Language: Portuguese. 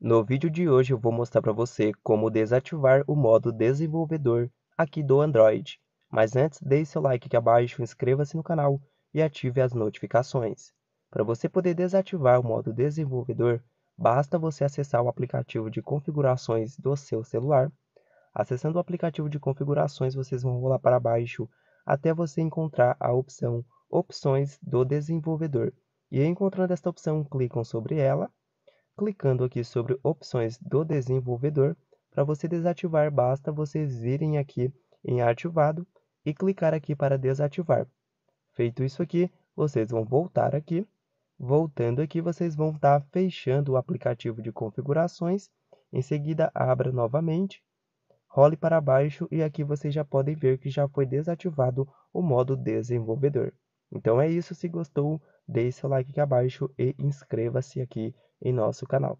No vídeo de hoje eu vou mostrar para você como desativar o modo desenvolvedor aqui do Android. Mas antes, deixe seu like aqui abaixo, inscreva-se no canal e ative as notificações. Para você poder desativar o modo desenvolvedor, basta você acessar o aplicativo de configurações do seu celular. Acessando o aplicativo de configurações, vocês vão rolar para baixo até você encontrar a opção Opções do Desenvolvedor. E encontrando esta opção, clicam sobre ela Clicando aqui sobre opções do desenvolvedor, para você desativar basta vocês irem aqui em ativado e clicar aqui para desativar. Feito isso aqui, vocês vão voltar aqui. Voltando aqui, vocês vão estar tá fechando o aplicativo de configurações. Em seguida, abra novamente, role para baixo e aqui vocês já podem ver que já foi desativado o modo desenvolvedor. Então é isso, se gostou, deixe seu like aqui abaixo e inscreva-se aqui em nosso canal.